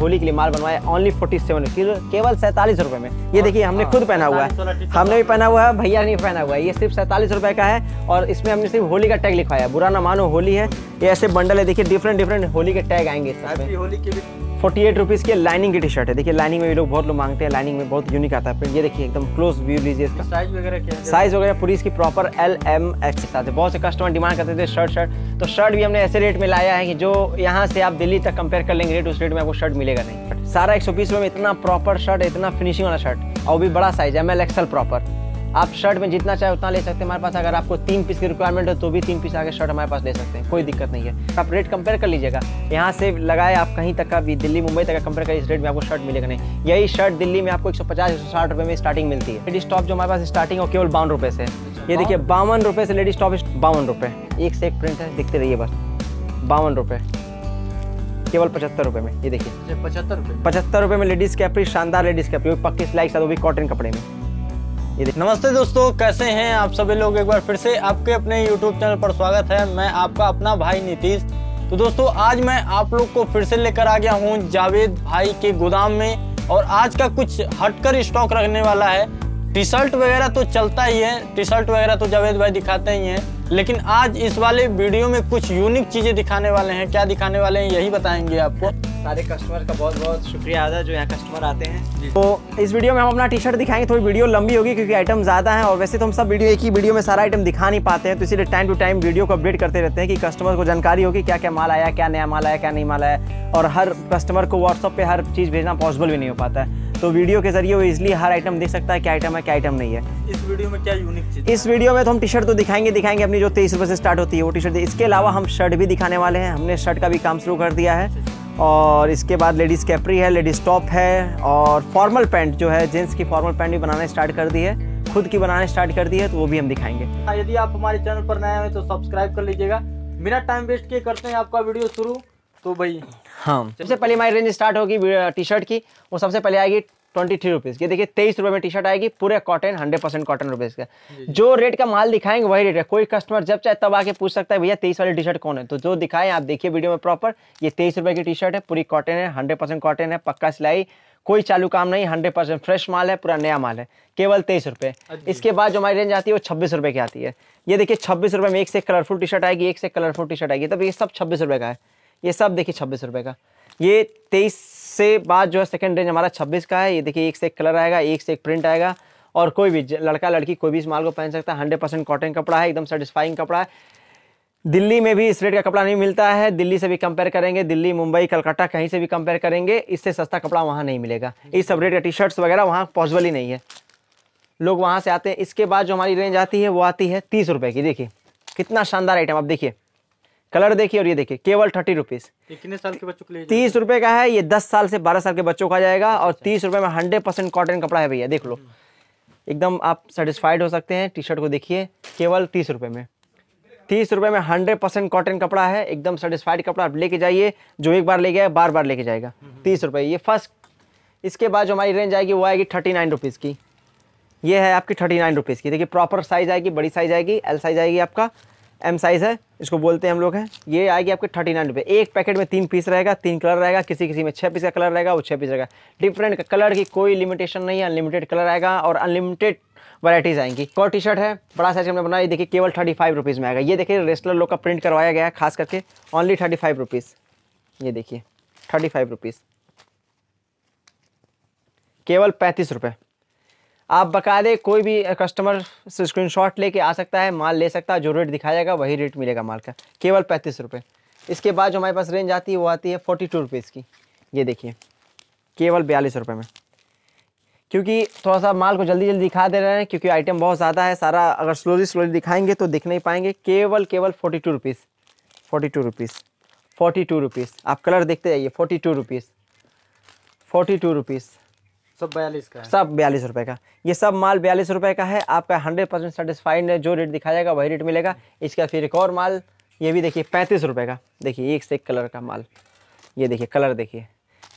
होली के लिए माल बनवाया ओनली फोर्टी सेवन किलो केवल सैंतालीस रुपए में ये देखिए हमने खुद पहना हुआ है हमने भी पहना हुआ है भैया ने भी पहना हुआ है ये सिर्फ सैंतालीस रुपए का है और इसमें हमने सिर्फ होली का टैग लिखवाया बुरा ना मानो होली है ये ऐसे बंडल है देखिए डिफरेंट डिफरेंट होली के टैग आएंगे होली के फोर्टी एट रुपीज़ के लाइनिंग की टी शर्ट है देखिए लाइनिंग में भी लोग बहुत लोग मांगते हैं लाइनिंग में बहुत यूनिक आता है प्रिंट ये देखिए एकदम क्लोज व्यू लीजिए इसका साइज वगैरह क्या साइज वगैरह पूरी इसकी प्रॉपर एल एम एक्स के साथ है बहुत से कस्टमर डिमांड करते थे शर्ट शर्ट तो शर्ट भी हमने ऐसे रेट में लाया है कि जो यहाँ से आप दिल्ली तक कंपेयर कर लेंगे रेट उस रेट में आपको शर्ट मिलेगा नहीं सारा एक सौ बीस में इतना प्रॉपर शर्ट इतना फिनिशिंग वाला शर्ट और भी बड़ा साइज है एम एल एक्सल प्रॉपर आप शर्ट में जितना चाहे उतना ले सकते हैं हमारे पास अगर आपको तीन पीस की रिक्वायरमेंट हो तो भी तीन पीस आगे शर्ट हमारे पास ले सकते हैं कोई दिक्कत नहीं है आप रेट कंपेयर कर लीजिएगा यहाँ से लगाए आप कहीं तक का भी दिल्ली मुंबई तक कंपेयर करिए इस रेट में आपको शर्ट मिलेगा नहीं यही शर्ट दिल्ली में आपको एक सौ पचास एक सौ साठ रुपये में स्टार्टिंग मिलती है लेडीज टॉप जो हमारे पास स्टार्टिंग हो केवल बावन रुपये से ये देखिए बावन रुपये से लेडीज टॉप बावन रुपये एक से एक प्रिंट है दिखते रहिए बस बावन रुपये केवल पचहत्तर रुपये में ये देखिए अच्छा, पचहत्तर रुपये पचहत्तर रुपये में लेडीज़ कैपरी शानदार लेडीज़ कैपरी पक्की सिलाई के साथ वो भी कॉटन कपड़े में नमस्ते दोस्तों कैसे हैं आप सभी लोग एक बार फिर से आपके अपने YouTube चैनल पर स्वागत है मैं आपका अपना भाई नीतीश तो दोस्तों आज मैं आप लोग को फिर से लेकर आ गया हूँ जावेद भाई के गोदाम में और आज का कुछ हटकर स्टॉक रखने वाला है टी शर्ट वगैरह तो चलता ही है टी शर्ट वगैरह तो जावेद भाई दिखाते ही हैं लेकिन आज इस वाले वीडियो में कुछ यूनिक चीज़ें दिखाने वाले हैं क्या दिखाने वाले हैं यही बताएंगे आपको सारे कस्टमर का बहुत बहुत शुक्रिया आदा जो यहाँ कस्टमर आते हैं तो इस वीडियो में हम अपना टी शर्ट दिखाएंगे थोड़ी वीडियो लंबी होगी क्योंकि आइटम ज़्यादा है और वैसे तो हम सब वीडियो एक ही वीडियो में सारा आइटम दिखा नहीं पाते हैं तो इसीलिए टाइम टू टाइम वीडियो को अपडेट करते रहते हैं कि कस्टमर को जानकारी होगी क्या क्या माल आया क्या नया माल आया क्या नहीं माल आया और हर कस्टमर को व्हाट्सअप पर हर चीज़ भेजना पॉसिबल भी नहीं हो पाता है तो वीडियो के जरिए वो इजिली हर आइटम देख सकता है क्या आइटम है क्या आइटम नहीं है इस वीडियो में क्या यूनिक चीज़ इस वीडियो में तो हम टी शर्ट तो दिखाएंगे दिखाएंगे अपनी जो तेईस रुपये से स्टार्ट होती है वो टी शर्ट इसके अलावा हम शर्ट भी दिखाने वाले हैं हमने शर्ट का भी काम शुरू कर दिया है और इसके बाद लेडीज़ कैपरी है लेडीज़ टॉप है और फॉर्मल पैंट जो है जेंट्स की फॉर्मल पैंट भी बनाना स्टार्ट कर दी है खुद की बनाना स्टार्ट कर दी है तो वो भी हम दिखाएंगे हाँ, यदि आप हमारे चैनल पर नए हैं तो सब्सक्राइब कर लीजिएगा बिना टाइम वेस्ट किए करते हैं आपका वीडियो शुरू तो भाई हाँ सबसे पहले हमारी रेंज स्टार्ट होगी टी शर्ट की वो सबसे पहले आएगी ट्वेंटी थ्री रुपीज़ ये देखिए तेईस रुपये में टी शर्ट आएगी पूरे cotton hundred percent cotton rupees का जो रेट का माल दिखाएंगे वही रेट है कोई कस्टमर जब चाहे तब आके पूछ सकता है भैया तेईस वाली टी शर्ट कौन है तो जो दिखाएं आप देखिए वीडियो में प्रॉपर ये तेईस रुपये की टी शर्ट है पूरी कॉटन है हंड्रेड परसेंट कॉटन है पक्का सिलाई कोई चालू काम नहीं हंड्रेड परसेंट फ्रेश माल है पूरा नया माल है केवल तेईस रुपये अच्छा, इसके बाद जो हमारी रेंज आती है वो छब्बीस रुपये की आती है ये देखिए छब्बीस रुपये में एक से कलरफुल टी शर्ट आएगी एक से कलरफुल टी शर्ट आएगी तब ये सब छब्बीस रुपये का है ये सब देखिए छब्बीस रुपये का ये तेईस से बाद जो है सेकेंड रेंज हमारा छब्बीस का है ये देखिए एक से एक कलर आएगा एक से एक प्रिंट आएगा और कोई भी लड़का लड़की कोई भी इस माल को पहन सकता है हंड्रेड परसेंट कॉटन कपड़ा है एकदम सेटिस्फाइंग कपड़ा है दिल्ली में भी इस रेट का कपड़ा नहीं मिलता है दिल्ली से भी कंपेयर करेंगे दिल्ली मुंबई कलकत्ता कहीं से भी कंपेयर करेंगे इससे सस्ता कपड़ा वहाँ नहीं मिलेगा इस सब रेट का टी शर्ट्स वगैरह वहाँ पॉसिबल ही नहीं है लोग वहाँ से आते हैं इसके बाद जो हमारी रेंज आती है वो आती है तीस रुपये की देखिए कितना शानदार आइटम आप देखिए कलर देखिए और ये देखिए केवल थर्टी रुपीज कितने साल के बच्चों के लिए तीस रुपए का है ये दस साल से बारह साल के बच्चों का जाएगा और अच्छा। तीस रुपए में हंड्रेड परसेंट कॉटन कपड़ा है भैया देख लो हम्म। एकदम आप सेटिस्फाइड हो सकते हैं टी शर्ट को देखिए केवल तीस रुपए में तीस रुपए में हंड्रेड परसेंट कॉटन कपड़ा है एकदम सेटिस्फाइड कपड़ा आप लेके जाइए जो एक बार ले गया बार बार लेके जाएगा हम्म। तीस रुपए ये फर्स्ट इसके बाद जो हमारी रेंज आएगी वो आएगी थर्टी नाइन रुपीज़ की ये है आपकी थर्टी नाइन रुपीज़ की देखिए प्रॉपर साइज़ आएगी बड़ी साइज़ आएगी एल साइज़ आएगी आपका एम साइज़ है इसको बोलते हैं हम लोग हैं ये आएगी आपके थर्टी नाइन रुपये एक पैकेट में तीन पीस रहेगा तीन कलर रहेगा किसी किसी में छः पीस का कलर रहेगा वो छः पीस रहेगा डिफरेंट कलर की कोई लिमिटेशन नहीं है अनलिमिटेड कलर आएगा और अनलिमिटेड वराइटीज़ आएंगी कॉर टी शर्ट है बड़ा साइज हमने बनाया देखिए केवल थर्टी फाइव रुपीज़ में आएगा ये देखिए रेस्लर लोग का प्रिंट करवाया गया है खास करके ओनली थर्टी फाइव रुपीज़ ये देखिए थर्टी फाइव रुपीज़ केवल पैंतीस रुपये आप बका दे कोई भी कस्टमर स्क्रीन शॉट लेके आ सकता है माल ले सकता है जो रेट दिखाया जाएगा वही रेट मिलेगा माल का केवल पैंतीस रुपये इसके बाद जो हमारे पास रेंज आती है वो आती है फोर्टी टू रुपीज़ की ये देखिए केवल बयालीस रुपये में क्योंकि थोड़ा सा माल को जल्दी जल्दी दिखा दे रहे हैं क्योंकि आइटम बहुत ज़्यादा है सारा अगर स्लोली स्लोली दिखाएंगे तो दिख नहीं पाएंगे केवल केवल forty two rupees forty two rupees forty two rupees आप कलर देखते जाइए forty two rupees forty two rupees सब बयालीस का सब बयालीस रुपए का ये सब माल बयालीस रुपए का है आपका हंड्रेड परसेंट सेटिस्फाइड है जो रेट दिखाया जाएगा वही रेट मिलेगा इसका फिर एक और माल ये भी देखिए पैंतीस रुपये का देखिए एक से एक कलर का माल ये देखिए कलर देखिए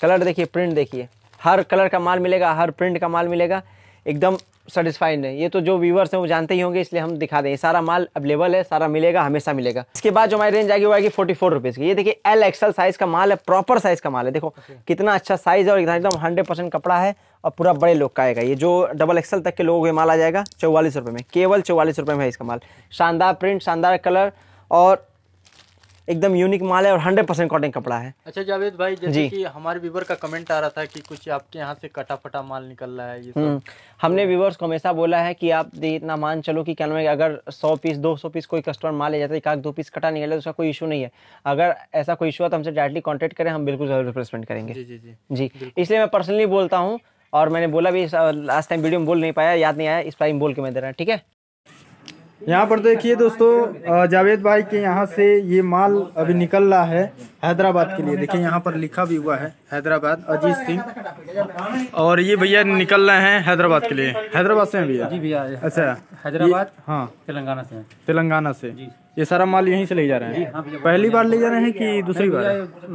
कलर देखिए प्रिंट देखिए हर कलर का माल मिलेगा हर प्रिंट का माल मिलेगा एकदम सेटिस्फाइड नहीं ये तो जो व्यूवर्स हैं वो जानते ही होंगे इसलिए हम दिखा दें सारा माल अवेलेबल है सारा मिलेगा हमेशा मिलेगा इसके बाद जो हमारी रेंज आएगी वो आएगी फोर्टी फोर रुपीज़ की ये देखिए एल एक्सल साइज़ का माल है प्रॉपर साइज़ का माल है देखो कितना अच्छा साइज़ है और एकदम हंड्रेड परसेंट कपड़ा है और पूरा बड़े लोग का आएगा ये जो डबल एक्सल तक के लोगों के माल आ जाएगा चौवालीस रुपये में केवल चौवालीस रुपये में है इसका माल शानदार प्रिंट शानदार कलर और एकदम यूनिक माल है और हंड्रेड परसेंट कॉटन कपड़ा है अच्छा जावेद भाई जैसे कि हमारे व्यूवर का कमेंट आ रहा था कि कुछ आपके यहाँ से कटा फटा माल निकल रहा है ये हम्म, हमने व्यूवर्स को हमेशा बोला है कि आप इतना मान चलो कि क्या नाम है अगर सौ पीस दो सौ पीस कोई कस्टमर माल ले जाता है एक दो पीस कटा निकल उसका कोई इशू नहीं है अगर ऐसा कोई इशू है तो हमसे डायरेक्टली कॉन्टेक्ट करें हम बिल्कुल जरूर रिप्लेसमेंट करेंगे जी जी जी इसलिए मैं पर्सनली बोलता हूँ और मैंने बोला भी लास्ट टाइम वीडियो में बोल नहीं पाया याद नहीं आया इस टाइम बोल के मैं दे रहा ठीक है यहाँ पर देखिए दोस्तों जावेद भाई के यहाँ से ये माल अभी निकल रहा है हैदराबाद के लिए देखिए यहाँ पर लिखा भी हुआ है हैदराबाद अजीत सिंह और ये भैया निकल रहे हैं हैदराबाद के लिए हैदराबाद से हैं भैया जी भैया अच्छा हैदराबाद हाँ तेलंगाना से तेलंगाना से ये सारा माल यहीं से ले जा रहे हैं हाँ पहली बार ले जा रहे हैं कि दूसरी बार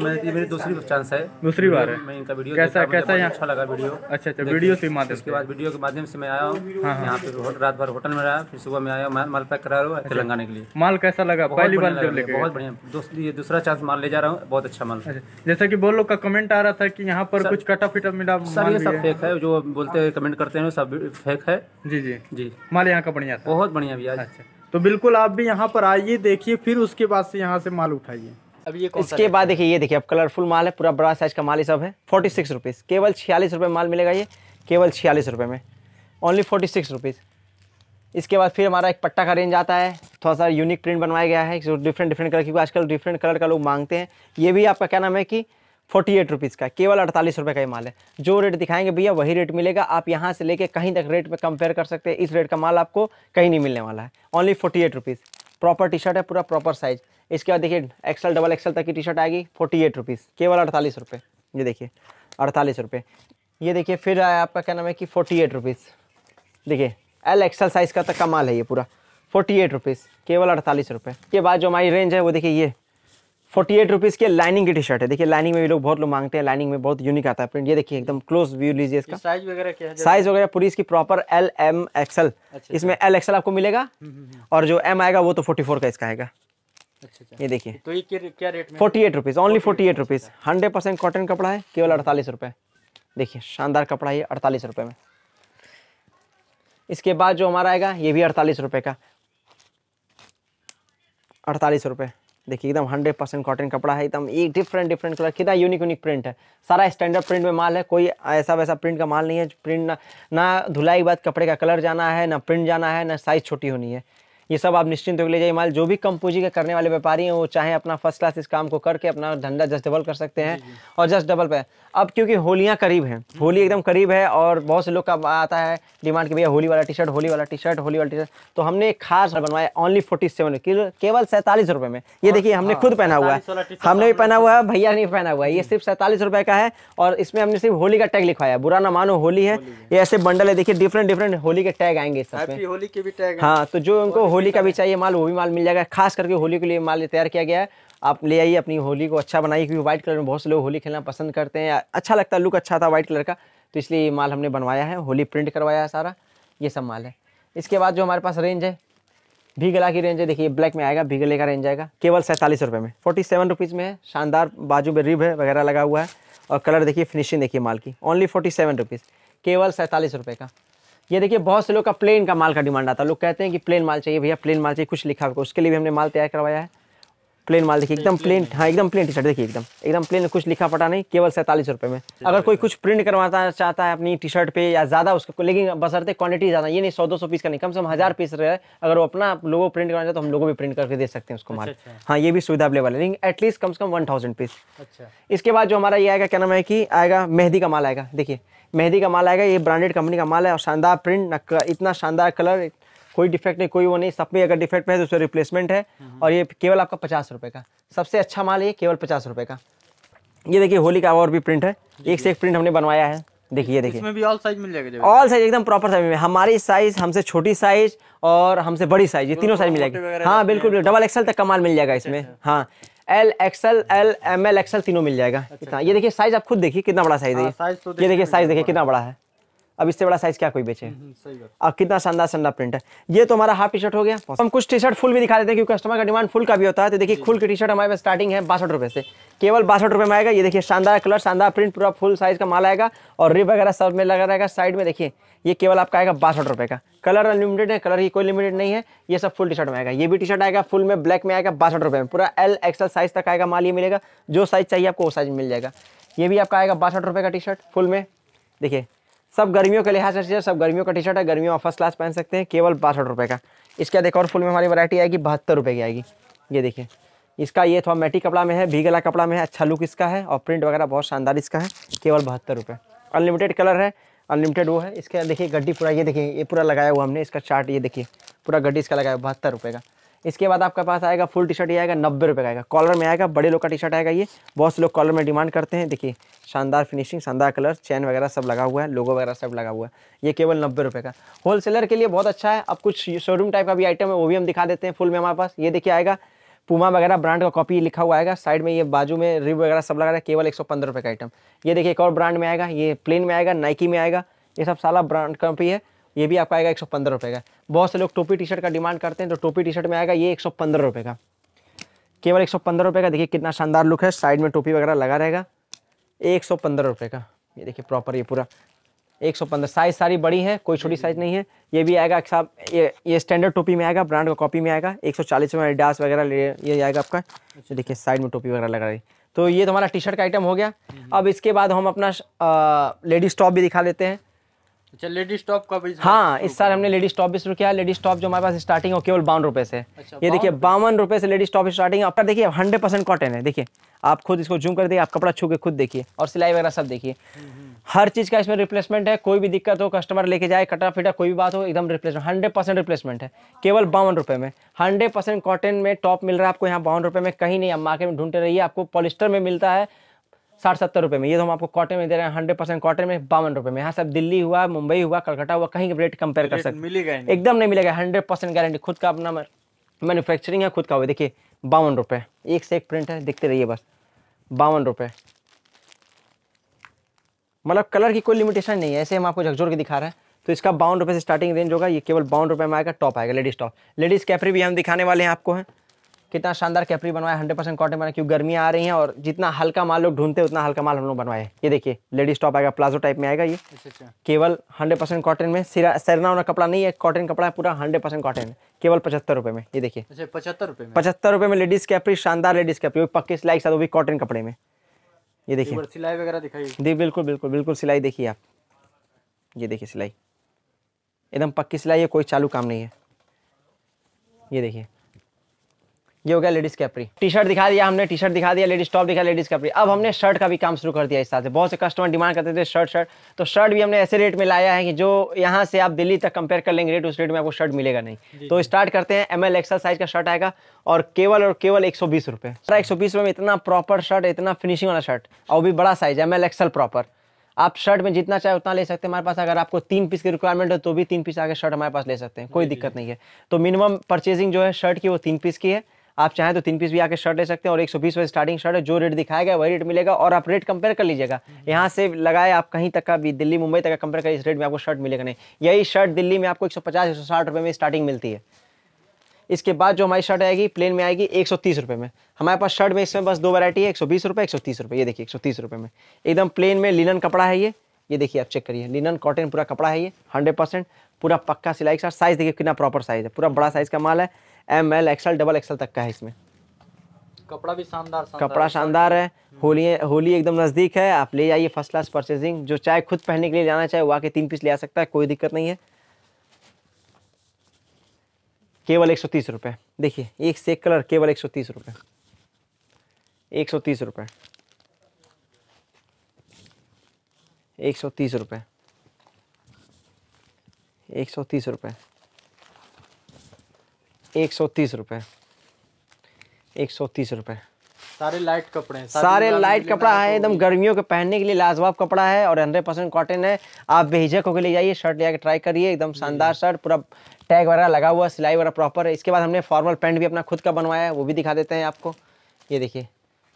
मेरी दूसरी चांस है दूसरी बार है मैं इनका वीडियो कैसा कैसा यहाँ अच्छा लगा वीडियो अच्छा अच्छा वीडियो के माध्यम उसके बाद वीडियो के माध्यम से मैं आया हूँ हाँ, हाँ। यहाँ पे रात भर होटल में रहा फिर सुबह में आया माल पैक करा रहा हूँ अच्छा। तेलंगाना के लिए माल कैसा लगा पहली बार बहुत बढ़िया ये दूसरा चांस माल ले जा रहा हूँ बहुत अच्छा माल अच्छा, जैसा की बोल लोग का कमेंट आ रहा था की यहाँ पर कुछ कटा फिटा मिला सर ये सब फेक है जो बोलते हैं कमेंट करते हैं सब फेक है जी जी जी माल यहाँ का बढ़िया बहुत बढ़िया भैया अच्छा तो बिल्कुल आप भी यहाँ पर आइए देखिए फिर उसके बाद से यहाँ से माल उठाइए अब ये इसके बाद देखिए ये देखिए अब कलरफुल माल है पूरा बड़ा साइज का माल ही सब है फोर्टी सिक्स रुपीज़ केवल छियालीस रुपये माल मिलेगा ये केवल छियालीस रुपये में ओनली फोर्टी सिक्स रुपीज़ इसके बाद फिर हमारा एक पट्टा का रेंज आता है थोड़ा सा यूनिक प्रिंट बनवाया गया है जो डिफरेंट डिफरेंट कलर क्योंकि आजकल डिफरेंट कलर का लोग मांगते हैं ये भी आपका क्या नाम है कि फोर्टी एट रुपीज़ का केवल अड़तालीस रुपये का ही माल है जो रेट दिखाएंगे भैया वही रेट मिलेगा आप यहाँ से लेके कहीं तक रेट में कंपेयर कर सकते हैं इस रेट का माल आपको कहीं नहीं मिलने वाला है only forty eight rupees proper T shirt है पूरा प्रॉपर साइज इसके बाद देखिए एक्सल डबल एक्सल तक की टी शर्ट आएगी फोर्टी एट रुपीज़ केवल अड़तालीस रुपये ये देखिए अड़तालीस रुपये ये देखिए फिर आया आपका क्या नाम है कि फोर्टी एट रुपीज़ देखिए एल एक्सल साइज़ का तक का माल है ये पूरा फोर्टी एट रुपीज़ केवल अड़तालीस रुपये के बाद जो हमारी रेंज है वो देखिए ये फोर्टी एट रुपीज़ के लाइनिंग की टी शर्ट है देखिए लाइनिंग में भी लोग बहुत लोग मांगते हैं लाइनिंग में बहुत यूनिक आता है प्रिंट ये देखिए एकदम क्लोज व्यू लीजिए इसका साइज वगैरह क्या है साइज वगैरह पूरी इसकी प्रॉपर एल एम एक्सएल इसमें एल अच्छा। एक्सएल आपको मिलेगा हम्म, हम्म, हम्म। और जो एम आएगा वो तो फोर्टी फोर का इसका आएगा अच्छा, अच्छा। ये देखिए तो ये क्या रेट में forty eight rupees only forty eight rupees hundred percent cotton कपड़ा है केवल अड़तालीस रुपये देखिए शानदार कपड़ा है अड़तालीस रुपये में इसके बाद जो हमारा आएगा ये भी अड़तालीस रुपये का अड़तालीस रुपये देखिए एकदम हंड्रेड परसेंट कॉटन कपड़ा है एकदम एक डिफरेंट डिफरेंट कलर कितना यूनिक यूनिक प्रिंट है सारा स्टैंडर्ड प्रिंट में माल है कोई ऐसा वैसा प्रिंट का माल नहीं है प्रिंट ना ना धुलाई के बाद कपड़े का कलर जाना है ना प्रिंट जाना है ना साइज़ छोटी होनी है ये सब आप निश्चिंत होकर ले जाइए माल जो भी कम पूंजी के करने वाले व्यापारी हैं वो चाहे अपना फर्स्ट क्लास इस काम को करके अपना धंधा जस्ट डबल कर सकते हैं और जस्ट डबल पे अब क्योंकि होलियाँ करीब हैं हम्म। होली एकदम करीब है और बहुत से लोग का आता है डिमांड कि भैया होली वाला टी शर्ट होली वाला टी शर्ट होली वाला टी शर्ट तो हमने एक खास बनवाया ओनली फोर्टी सेवन केवल सैंतालीस रुपये में ये देखिए हमने हाँ, खुद पहना हुआ है हमने भी पहना हुआ है भैया ने भी पहना हुआ है ये हम्म। सिर्फ सैंतालीस रुपये का है और इसमें हमने सिर्फ होली का टैग लिखवाया बुरा ना मानो होली है ये ऐसे बंडल है देखिए डिफरेंट डिफरेंट होली के टैग आएंगे होली के भी टैग हाँ तो जो उनको होली का भी चाहिए माल वो भी माल मिल जाएगा खास करके होली के लिए माल तैयार किया गया है आप ले आइए अपनी होली को अच्छा बनाइए क्योंकि व्हाइट कलर में बहुत से लोग होली खेलना पसंद करते हैं अच्छा लगता है लुक अच्छा था व्हाइट कलर का तो इसलिए ये माल हमने बनवाया है होली प्रिंट करवाया है सारा ये सब माल है इसके बाद जो हमारे पास रेंज है भी गला की रेंज है देखिए ब्लैक में आएगा भी गले का रेंज आएगा केवल सैंतालीस रुपये में फोर्टी सेवन रुपीज़ में है शानदार बाजू में रिब है वगैरह लगा हुआ है और कलर देखिए फिनिशिंग देखिए माल की ओनली फोर्टी सेवन रुपीज़ केवल सैंतालीस रुपये का ये देखिए बहुत से लोग का प्लेन का माल का डिमांड आता है लोग कहते हैं कि प्लेन माल चाहिए भैया प्लेन माल चाहिए कुछ लिखा होगा उसके लिए भी हमने माल तैयार करवाया है प्लेन माल देखिए एकदम प्लेन हाँ एकदम प्लेन टी शर्ट देखिए एकदम एकदम प्लेन कुछ लिखा पटा नहीं केवल सैंतालीस रुपये में अगर कोई कुछ प्रिंट करवाना चाहता है अपनी टी शर्ट पे या ज़्यादा उसको लेकिन बसरते क्वांटिटी ज़्यादा ये नहीं सौ दो सौ पीस का नहीं कम से कम हज़ार पीस हाँ। रहे अगर वो अपना लोगो प्रिंट करवाना चाहते तो हम लोगों भी प्रिंट करके दे सकते हैं उसको अच्छा, माल अच्छा। हाँ ये भी सुविधा अवेलेबल है लेकिन एटलीस्ट कम से कम वन थाउजेंड पीस इसके बाद जो हमारा ये आएगा क्या नाम है कि आएगा मेहंदी का माल आएगा देखिए मेहंदी का माल आएगा ये ब्रांडेड कंपनी का माल है और शानदार प्रिंट इतना शानदार कलर कोई डिफेक्ट नहीं कोई वो नहीं सब में अगर डिफेक्ट में है तो उसमें रिप्लेसमेंट है हम्म। और ये केवल आपका पचास रुपये का सबसे अच्छा माल ये केवल पचास रुपये का ये देखिए होली का और भी प्रिंट है एक से एक प्रिंट हमने बनवाया है देखिए देखिए इसमें भी ऑल साइज मिल जाएगा ऑल साइज एकदम प्रॉपर साइज में हमारी साइज हमसे छोटी साइज और हमसे बड़ी साइज ये तो तीनों साइज मिल जाएगी हाँ बिल्कुल डबल एक्सल तक का माल मिल जाएगा इसमें अच्छा, हाँ L XL L M L XL तीनों मिल जाएगा अच्छा, अच्छा। ये देखिए साइज आप खुद देखिए कितना बड़ा साइज है हाँ, ये तो देखिए साइज देखिए कितना बड़ा है अब इससे बड़ा साइज क्या कोई बेचे अब हम्म, हम्म, कितना शानदार शानदार प्रिंट है ये तो हमारा हाफ टी शर्ट हो गया हम कुछ टी शर्ट फुल भी दिखा देते हैं क्योंकि कस्टमर का डिमांड फुल का भी होता है तो देखिए फुल की टी शर्ट हमारे पास स्टार्टिंग है बासठ रुपये से केवल बासठ रुपये में आएगा ये देखिए शानदार कलर शानदार प्रिंट पूरा फुल साइज का माल आएगा और रिप वगैरह सब में लगा रहेगा साइड में देखिए ये केवल आपका आएगा बासठ रुपये का कलर अनलिमिटेड है कलर की कोई लिमिटेड नहीं है ये सब फुल टी शर्ट में आएगा ये भी टी शर्ट आएगा फुल में ब्लैक में आएगा बासठ रुपये में पूरा एल एक्सल साइज तक आएगा माल ये मिलेगा जो साइज चाहिए आपको वो साइज मिल जाएगा ये भी आपका आएगा बासठ रुपये का टी शर्ट फुल में देखिए सब गर्मियों के लिहाज से सब गर्मियों का टी शर्ट है गर्मियों में फर्स्ट क्लास पहन सकते हैं केवल बासठ रुपये का इसके बाद एक और फुल में हमारी वैरायटी आएगी बहत्तर रुपये की आएगी ये देखिए इसका ये थोड़ा मैटी कपड़ा में है भी गला कपड़ा में है अच्छा लुक इसका है और प्रिंट वगैरह बहुत शानदार इसका है केवल बहत्तर रुपये अनलिमिटेड कलर है अनलिमिटेड वो है इसके देखिए गड्डी पूरा ये देखिए ये पूरा लगाया हुआ हमने इसका चार्ट ये देखिए पूरा गड्डी इसका लगाया बहत्तर रुपये का इसके बाद आपके पास आएगा फुल टी शर्ट ये आएगा नब्बे रुपये का आएगा कॉलर में आएगा बड़े लोग का टी शर्ट आएगा ये बहुत से लोग कॉलर में डिमांड करते हैं देखिए शानदार फिनिशिंग शानदार कलर चैन वगैरह सब लगा हुआ है लोगो वगैरह सब लगा हुआ है ये केवल नब्बे रुपये का होलसेलर के लिए बहुत अच्छा है अब कुछ शोरूम टाइप का भी आइटम है वो भी हम दिखा देते हैं फुल में हमारे पास ये देखिए आएगा पुमा वगैरह ब्रांड का कॉपी लिखा हुआ आएगा साइड में ये बाजू में रिव वगैरह सब लगा रहा है केवल एक सौ पंद्रह रुपये का आइटम ये देखिए एक और ब्रांड में आएगा ये प्लेन में आएगा नाइकी में आएगा ये सब सारा ब्रांड कॉपी है ये भी आपका आएगा एक सौ पंद्रह रुपये का बहुत से लोग टोपी टी शर्ट का डिमांड करते हैं तो टोपी टी शर्ट में आएगा ये एक सौ पंद्रह रुपये का केवल एक सौ पंद्रह रुपये का देखिए कितना शानदार लुक है साइड में टोपी वगैरह लगा रहेगा एक सौ पंद्रह रुपये का ये देखिए प्रॉपर ये पूरा एक सौ पंद्रह साइज़ सारी बड़ी है कोई छोटी साइज़ नहीं है ये भी आएगा साहब ये ये स्टैंडर्ड टोपी में आएगा ब्रांड का कॉपी में आएगा एक सौ चालीस में एडास वगैरह ये आएगा आपका तो देखिए साइड में टोपी वगैरह लगा रही तो ये तो हमारा टी शर्ट का आइटम हो गया हम्म। अब इसके बाद हम अपना लेडीज़ टॉप भी दिखा लेते हैं अच्छा लेडीज टॉप का भी हाँ इस साल हमने लेडीज टॉप भी शुरू किया लेडीज टॉप जो हमारे पास स्टार्टिंग केवल बावन रुपये से अच्छा, ये देखिए बावन रुपए से लेडीज टॉप स्टार्टिंग आपका देखिए हंड्रेड परसेंट कॉटन है देखिए आप खुद इसको जूम कर दिए आप कपड़ा छू के खुद देखिए और सिलाई वगैरह सब देखिए हर चीज़ का इसमें रिप्लेसमेंट है कोई भी दिक्कत हो कस्टमर लेके जाए कटा फिटा कोई भी बात हो एकदम रिप्लेसमेंट हंड्रेड परसेंट रिप्लेसमेंट है केवल बावन रुपए में हंड्रेड परसेंट कॉटन में टॉप मिल रहा है आपको यहाँ बावन रुपए में कहीं नहीं आप मार्केट में ढूंढते रहिए आपको पॉलिस्टर में मिलता है साठ सत्तर रुपये में ये तो हम आपको कॉटन में दे रहे हैं हंड्रेड परसेंट कॉटन में बावन रुपये में यहाँ सब दिल्ली हुआ मुंबई हुआ कलकत्ता हुआ कहीं रेट कंपेयर कर सकते मिलेगा एकदम नहीं मिलेगा हंड्रेड परसेंट गारंटी खुद का अपना मैनुफैक्चरिंग है खुद का हुआ देखिए बावन रुपये एक से एक प्रिंट है देखते रहिए बस बावन रुपये मतलब कलर की कोई लिमिटेशन नहीं है ऐसे हम आपको झकझोर के दिखा रहे हैं तो इसका बावन रुपये से स्टार्टिंग रेंज होगा ये केवल बावन रुपये में आएगा टॉप आएगा लेडीज़ टॉप लेडीज़ कैपरी भी हम दिखाने वाले हैं आपको हैं कितना शानदार कैपरी बनवाया हंड्रेड परसेंट कॉटन बनाया क्योंकि गर्मियाँ आ रही हैं और जितना हल्का माल लोग ढूंढते हैं उतना हल्का माल हम लोग बनवाए ये देखिए लेडीज टॉप आएगा प्लाजो टाइप में आएगा ये अच्छा, अच्छा। केवल हंड्रेड परसेंट कॉटन में सिरा सरना वाला कपड़ा नहीं है कॉटन कपड़ा है पूरा हंड्रेड परसेंट कॉटन है केवल पचहत्तर रुपये में ये देखिए अच्छा, पचहत्तर रुपये पचहत्तर रुपये में लेडीज कैपरी शानदार लेडीज कैपरी पक्की सिलाई के साथ वो भी कॉटन कपड़े में ये देखिए सिलाई वगैरह दिखाई जी बिल्कुल बिल्कुल बिल्कुल सिलाई देखिए आप ये देखिए सिलाई एकदम पक्की सिलाई है कोई चालू काम नहीं है ये देखिए ये हो गया लेडीज कैपरी टी शर्ट दिखा दिया हमने टी शर्ट दिखा दिया लेडीज टॉप दिखा लेडीज कैपरी अब हमने शर्ट का भी काम शुरू कर दिया इस साथ से बहुत से कस्टमर डिमांड करते थे शर्ट शर्ट तो शर्ट भी हमने ऐसे रेट में लाया है कि जो यहाँ से आप दिल्ली तक कंपेयर कर लेंगे रेट उस रेट में आपको शर्ट मिलेगा नहीं तो स्टार्ट करते हैं एम एल एक्सल साइज का शर्ट आएगा और केवल और केवल एक सौ बीस रुपये एक सौ बीस रुपये में इतना प्रॉपर शर्ट इतना फिनिशिंग वाला शर्ट और भी बड़ा size M L XL proper आप शर्ट में जितना चाहे उतना ले सकते हैं हमारे पास अगर आपको तीन पीस की रिक्वायरमेंट हो तो भी तीन पीस आगे शर्ट हमारे पास ले सकते हैं कोई दिक्कत नहीं है तो मिनिमम परचेजिंग जो है शर्ट की वो तीन पीस की है आप चाहें तो तीन पीस भी आके शर्ट ले सकते हैं और एक सौ बीस स्टार्टिंग शर्ट है जो रेट दिखाया गया वही रेट मिलेगा और आप रेट कंपेयर कर लीजिएगा हम्म। यहाँ से लगाए आप कहीं तक का भी दिल्ली मुंबई तक का कंपेयर करिए इस रेट में आपको शर्ट मिलेगा नहीं यही शर्ट दिल्ली में आपको एक सौ पचास एक में स्टार्टिंग मिलती है इसके बाद जो हमारी शर्ट आएगी प्लेन में आएगी एक सौ में हमारे पास शर्ट में इसमें बस दो वैरायटी है एक सौ बीस रुपये एक सौ तीस रुपये ये देखिए एक सौ तीस रुपये में एकदम प्लेन में लिनन कपड़ा है ये ये देखिए आप चेक करिए लिनन कॉटन पूरा कपड़ा है ये हंड्रेड परसेंट पूरा पक्का सिलाई के साथ साइज़ देखिए कितना प्रॉपर साइज़ है पूरा बड़ा साइज़ का माल है M L XL double XL तक का है इसमें कपड़ा भी शानदार कपड़ा शानदार है हम्म। होली होली एकदम नज़दीक है आप ले जाइए फर्स्ट क्लास परचेजिंग जो चाहे खुद पहनने के लिए जाना चाहे वहाँ के तीन पीस ले आ सकता है कोई दिक्कत नहीं है केवल एक सौ तीस रुपये देखिए एक से कलर केवल एक सौ तीस रुपये एक सौ तीस रुपये एक सौ तीस रुपये एक सौ तीस रुपये एक सौ तीस रुपये एक सौ तीस रुपये सारे लाइट कपड़े हैं सारे लाइट कपड़ा है एकदम गर्मियों के पहनने के लिए लाजवाब कपड़ा है और हंड्रेड परसेंट कॉटन है आप बेहिजक होकर ले जाइए शर्ट ले ट्राई करिए एकदम शानदार शर्ट पूरा टैग वगैरह लगा हुआ सिलाई वगैरह प्रॉपर है इसके बाद हमने फॉर्मल पैंट भी अपना खुद का बनवाया है वो भी दिखा देते हैं आपको ये देखिए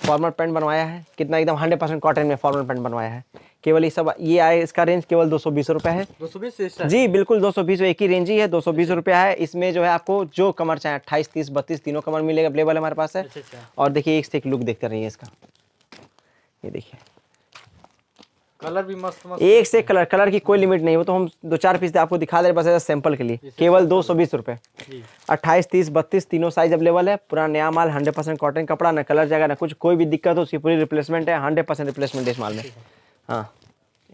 फॉर्मल पैंट बनवाया है कितना एकदम हंड्रेड परसेंट कॉटन में फॉर्मल पैंट बनवाया है केवल ये सब ये आए इसका रेंज केवल दो सौ बीस रुपये है दो सौ बीस जी बिल्कुल दो सौ बीस एक ही रेंज ही है दो सौ बीस रुपया है इसमें जो है आपको जो कमर चाहे अट्ठाईस तीस बत्तीस तीनों कमर मिलेगा अवेलेबल हमारे पास है अच्छा, अच्छा। और देखिए एक से एक लुक देखते रहिए इसका ये देखिए कलर भी मस्त मस्त एक से कलर कलर की कोई लिमिट नहीं वो तो हम दो चार पीस आपको दिखा दे रहे बस सैंपल के लिए केवल दो सौ बीस रुपये अट्ठाईस तीस बत्तीस तीनों साइज अवेलेबल है पूरा नया माल हंड्रेड परसेंट कॉटन कपड़ा ना कलर जाएगा ना कुछ कोई भी दिक्कत हो उसकी पूरी रिप्लेसमेंट है हंड्रेड परसेंट रिप्लेसमेंट इस माल में हाँ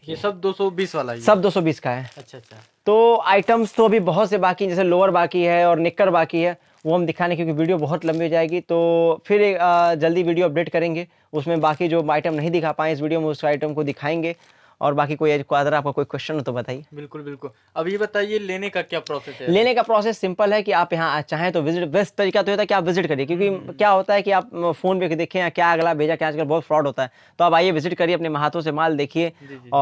ये सब दो सौ बीस वाला है सब बीस का है अच्छा अच्छा तो आइटम्स तो अभी बहुत से बाकी जैसे लोअर बाकी है और निक्कर बाकी है वो हम दिखाने क्योंकि वीडियो बहुत लंबी हो जाएगी तो फिर जल्दी वीडियो अपडेट करेंगे उसमें बाकी जो आइटम नहीं दिखा पाए इस वीडियो में उस आइटम को दिखाएंगे और बाकी कोई अदर आपका कोई क्वेश्चन हो तो बताइए बिल्कुल बिल्कुल अब ये बताइए लेने का क्या प्रोसेस है लेने का प्रोसेस सिंपल है कि आप यहाँ चाहें तो विजिट बेस्ट तरीका तो होता है कि आप विजिट करिए क्योंकि हम्म। क्या होता है कि आप फोन पे देखें या क्या अगला भेजा क्या आजकल बहुत फ्रॉड होता है तो आप आइए विजिट करिए अपने हाथों से माल देखिए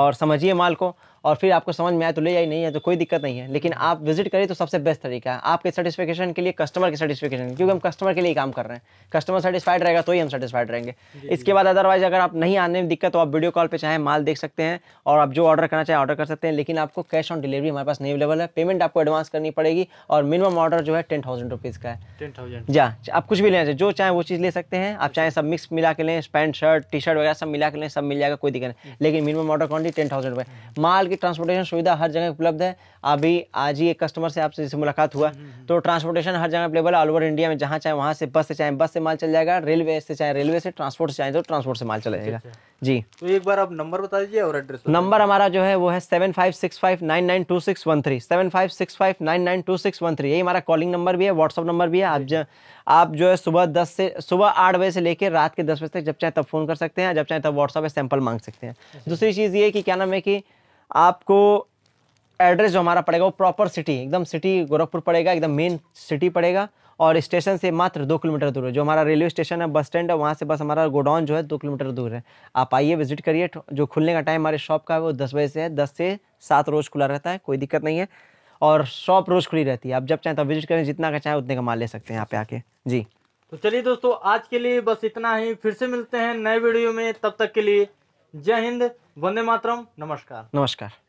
और समझिए माल को और फिर आपको समझ में आए तो ले आई नहीं है तो कोई दिक्कत नहीं है लेकिन आप विजिट करें तो सबसे बेस्ट तरीका है आपके सेटिस्फेक्शन के लिए कस्टमर के सेटिस्फेक्शन क्योंकि हम कस्टमर के लिए काम कर रहे हैं कस्टमर सेटिस्फाइड रहेगा तो ही हम सेटिस्फाइड रहेंगे इसके बाद अदरवाइज अगर आप नहीं आने में दिक्कत तो आप वीडियो कॉल पर चाहे माल देख सकते हैं और आप जो ऑर्डर करना चाहे ऑर्डर कर सकते हैं लेकिन आपको कैश ऑन डिलीवरी हमारे पास नहीं अवेलेबल है पेमेंट आपको एडवांस करनी पड़ेगी और मिनिमम ऑर्डर जो है टेन थाउजेंड रुपीज़ का है टेन थाउजेंड जी आप कुछ भी लेना चाहिए जो चाहे वो चीज़ ले सकते हैं आप चाहे सब मिक्स मिला के लें पैंट शर्ट टी शर्ट वगैरह सब मिला के लें सब मिल जाएगा कोई दिक्कत नहीं लेकिन minimum order quantity ten thousand रुपये माल की ट्रांसपोर्टेशन सुविधा हर जगह उपलब्ध है अभी आज ही एक कस्टमर से आपसे जैसे मुलाकात हुआ हम्म, हम्म, हम्म। तो ट्रांसपोर्टेशन हर जगह अवेलेबल ऑल ओवर इंडिया में जहाँ चाहे वहाँ से बस से चाहे बस से माल चल जाएगा रेलवे से चाहे रेलवे से ट्रांसपोर्ट से चाहे तो ट्रांसपोर्ट से माल चला जाएगा अच्छा, अच्छा। जी तो एक बार आप नंबर बता दीजिए और एड्रेस नंबर हमारा जो है वो है seven five six five nine nine two six one three seven five six five nine nine two six one three यही हमारा कॉलिंग नंबर भी है व्हाट्सअप नंबर भी है आप जो आप जो है सुबह दस से सुबह आठ बजे से लेकर रात के दस बजे तक जब चाहे तब फ़ोन कर सकते हैं जब चाहे तब व्हाट्सअप पर सैंपल मांग सकते हैं अच्छा। दूसरी चीज़ ये कि क्या नाम है कि आपको एड्रेस जो हमारा पड़ेगा वो प्रॉपर सिटी एकदम सिटी गोरखपुर पड़ेगा एकदम मेन सिटी पड़ेगा और स्टेशन से मात्र दो किलोमीटर दूर है जो हमारा रेलवे स्टेशन है बस स्टैंड है वहाँ से बस हमारा गोडाउन जो है दो किलोमीटर दूर है आप आइए विजिट करिए जो खुलने का टाइम हमारे शॉप का है वो दस बजे से है दस से सात रोज़ खुला रहता है कोई दिक्कत नहीं है और शॉप रोज़ खुली रहती है आप जब चाहें तब विजिट करें जितना का चाहें उतने का माल ले सकते हैं यहाँ पे आके जी तो चलिए दोस्तों आज के लिए बस इतना ही फिर से मिलते हैं नए वीडियो में तब तक के लिए जय हिंद वंदे मातरम नमस्कार नमस्कार